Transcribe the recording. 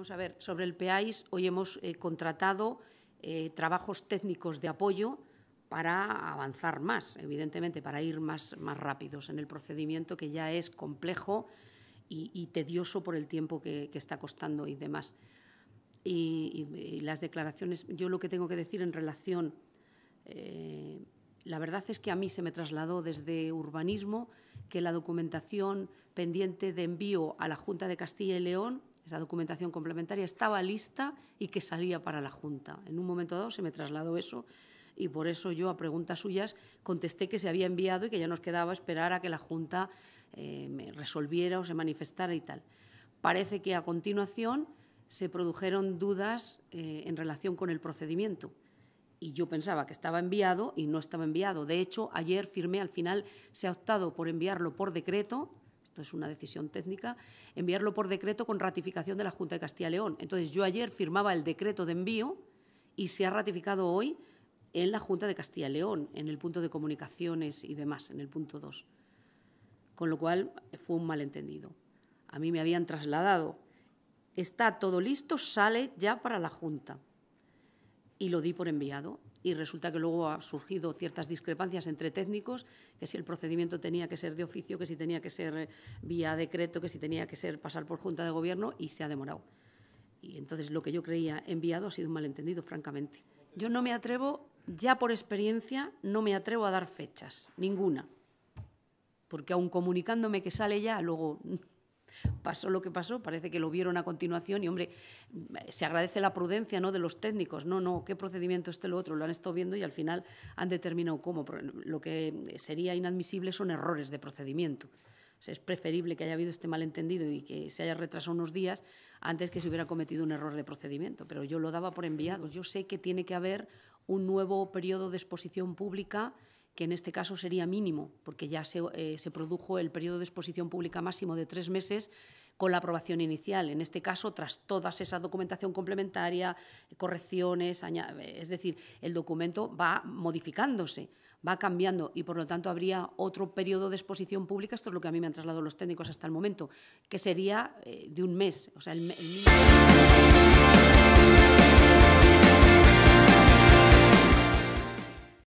Vamos a ver, sobre el PEAIS hoy hemos eh, contratado eh, trabajos técnicos de apoyo para avanzar más, evidentemente, para ir más, más rápidos en el procedimiento que ya es complejo y, tedioso por el tiempo que, está costando y demás. Y, las declaraciones, yo lo que tengo que decir en relación, eh, la verdad es que a mí se me trasladó desde urbanismo que la documentación pendiente de envío a la Junta de Castilla y León esa documentación complementaria estaba lista y que salía para la Junta. En un momento dado se me trasladó eso y por eso yo a preguntas suyas contesté que se había enviado y que ya nos quedaba esperar a que la Junta eh, me resolviera o se manifestara y tal. Parece que a continuación se produjeron dudas eh, en relación con el procedimiento y yo pensaba que estaba enviado y no estaba enviado. De hecho, ayer firmé, al final se ha optado por enviarlo por decreto es una decisión técnica, enviarlo por decreto con ratificación de la Junta de Castilla y León. Entonces, yo ayer firmaba el decreto de envío y se ha ratificado hoy en la Junta de Castilla y León, en el punto de comunicaciones y demás, en el punto 2. Con lo cual, fue un malentendido. A mí me habían trasladado, está todo listo, sale ya para la Junta y lo di por enviado. Y resulta que luego ha surgido ciertas discrepancias entre técnicos, que si el procedimiento tenía que ser de oficio, que si tenía que ser eh, vía decreto, que si tenía que ser pasar por Junta de Gobierno y se ha demorado. Y entonces lo que yo creía enviado ha sido un malentendido, francamente. Yo no me atrevo, ya por experiencia, no me atrevo a dar fechas, ninguna. Porque aun comunicándome que sale ya, luego pasó lo que pasó, parece que lo vieron a continuación y, hombre, se agradece la prudencia ¿no? de los técnicos, no, no, qué procedimiento este lo otro, lo han estado viendo y al final han determinado cómo. Lo que sería inadmisible son errores de procedimiento. es preferible que haya habido este malentendido y que se haya retrasado unos días antes que se hubiera cometido un error de procedimiento, pero yo lo daba por enviado. Yo sé que tiene que haber un nuevo periodo de exposición pública que en este caso sería mínimo, porque ya se, eh, se, produjo el periodo de exposición pública máximo de tres meses con la aprobación inicial. En este caso, tras toda esa documentación complementaria, correcciones, es decir, el documento va modificándose, va cambiando y, por lo tanto, habría otro periodo de exposición pública, esto es lo que a mí me han trasladado los técnicos hasta el momento, que sería eh, de un mes, o sea, el,